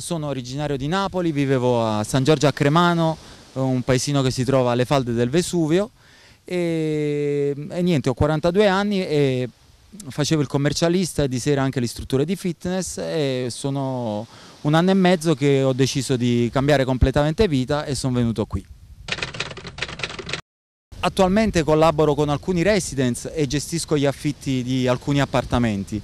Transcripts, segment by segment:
sono originario di Napoli, vivevo a San Giorgio a Cremano, un paesino che si trova alle falde del Vesuvio e, e niente, ho 42 anni e facevo il commercialista e di sera anche l'istruttore di fitness e sono un anno e mezzo che ho deciso di cambiare completamente vita e sono venuto qui. Attualmente collaboro con alcuni residence e gestisco gli affitti di alcuni appartamenti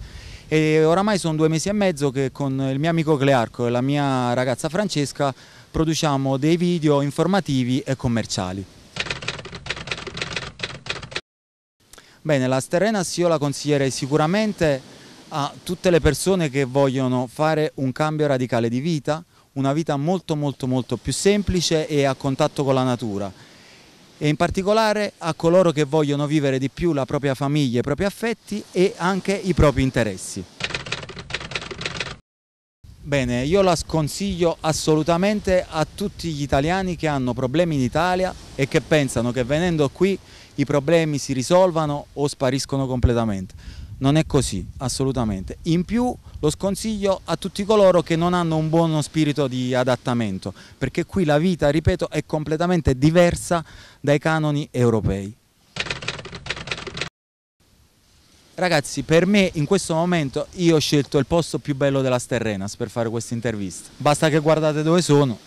e oramai sono due mesi e mezzo che con il mio amico Clearco e la mia ragazza Francesca produciamo dei video informativi e commerciali. Bene, la Sterrenas io la consiglierei sicuramente a tutte le persone che vogliono fare un cambio radicale di vita, una vita molto molto molto più semplice e a contatto con la natura e in particolare a coloro che vogliono vivere di più la propria famiglia, i propri affetti e anche i propri interessi. Bene, io la sconsiglio assolutamente a tutti gli italiani che hanno problemi in Italia e che pensano che venendo qui i problemi si risolvano o spariscono completamente non è così, assolutamente. In più lo sconsiglio a tutti coloro che non hanno un buono spirito di adattamento, perché qui la vita, ripeto, è completamente diversa dai canoni europei. Ragazzi, per me in questo momento io ho scelto il posto più bello della Sterrenas per fare questa intervista. Basta che guardate dove sono.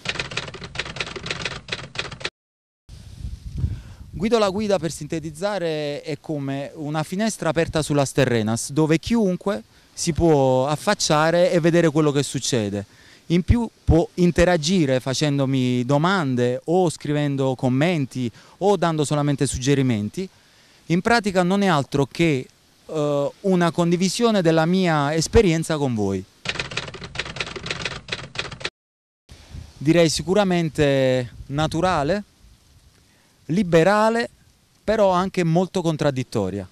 Guido la guida per sintetizzare è come una finestra aperta sulla Sterrenas dove chiunque si può affacciare e vedere quello che succede. In più può interagire facendomi domande o scrivendo commenti o dando solamente suggerimenti. In pratica non è altro che eh, una condivisione della mia esperienza con voi. Direi sicuramente naturale, liberale però anche molto contraddittoria.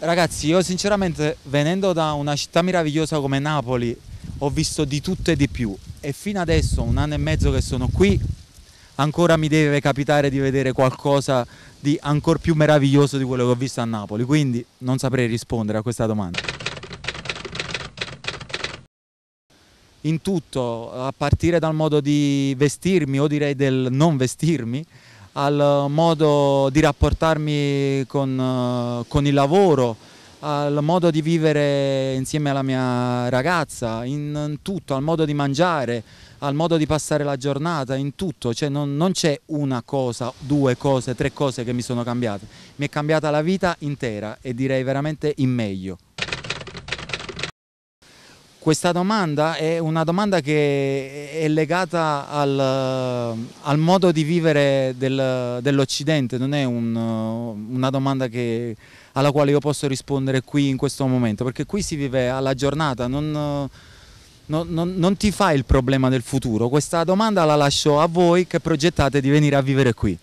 Ragazzi, io sinceramente venendo da una città meravigliosa come Napoli ho visto di tutto e di più e fino adesso, un anno e mezzo che sono qui, ancora mi deve capitare di vedere qualcosa di ancora più meraviglioso di quello che ho visto a Napoli, quindi non saprei rispondere a questa domanda. in tutto, a partire dal modo di vestirmi o direi del non vestirmi, al modo di rapportarmi con, eh, con il lavoro, al modo di vivere insieme alla mia ragazza, in tutto, al modo di mangiare, al modo di passare la giornata, in tutto, cioè non, non c'è una cosa, due cose, tre cose che mi sono cambiate, mi è cambiata la vita intera e direi veramente in meglio. Questa domanda è una domanda che è legata al, al modo di vivere del, dell'Occidente, non è un, una domanda che, alla quale io posso rispondere qui in questo momento, perché qui si vive alla giornata, non, non, non, non ti fa il problema del futuro. Questa domanda la lascio a voi che progettate di venire a vivere qui.